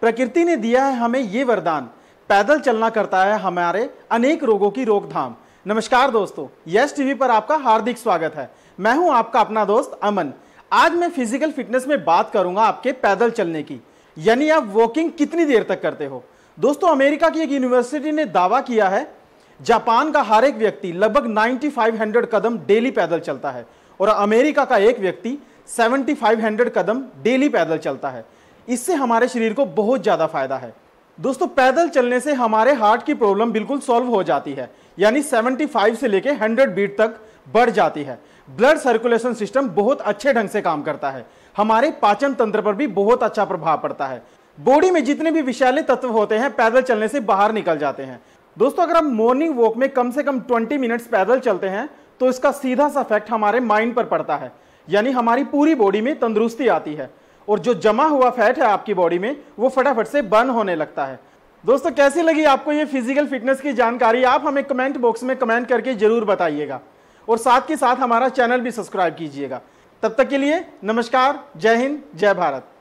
प्रकृति ने दिया है हमें ये वरदान पैदल चलना करता है हमारे अनेक रोगों की रोकथाम नमस्कार दोस्तों यश टीवी पर आपका हार्दिक स्वागत है मैं हूं आपका अपना दोस्त अमन आज मैं फिजिकल फिटनेस में बात करूंगा आपके पैदल चलने की यानी आप वॉकिंग कितनी देर तक करते हो दोस्तों अमेरिका की एक यूनिवर्सिटी ने दावा किया है जापान का हर एक व्यक्ति लगभग 9500 कदम डेली पैदल चलता है और अमेरिका का एक व्यक्ति 7500 कदम डेली पैदल चलता है इससे हमारे शरीर को बहुत ज़्यादा फायदा है दोस्तों पैदल चलने से हमारे हार्ट की प्रॉब्लम बिल्कुल सॉल्व हो जाती है यानी 75 से लेके 100 बीट तक बढ़ जाती है ब्लड सर्कुलेशन सिस्टम बहुत अच्छे ढंग से काम करता है हमारे पाचन तंत्र पर भी बहुत अच्छा प्रभाव पड़ता है बॉडी में जितने भी विषैले तत्व होते हैं पैदल चलने से बाहर निकल जाते हैं दोस्तों अगर हम मॉर्निंग वॉक में कम से कम 20 मिनट्स पैदल चलते हैं तो इसका सीधा सा इफेक्ट हमारे माइंड पर पड़ता है यानी हमारी पूरी बॉडी में तंदुरुस्ती आती है और जो जमा हुआ फैट है आपकी बॉडी में वो फटाफट से बर्न होने लगता है दोस्तों कैसी लगी आपको ये फिजिकल फिटनेस की जानकारी आप हमें कमेंट बॉक्स में कमेंट करके जरूर बताइएगा और साथ के साथ हमारा चैनल भी सब्सक्राइब कीजिएगा तब तक के लिए नमस्कार जय हिंद जय भारत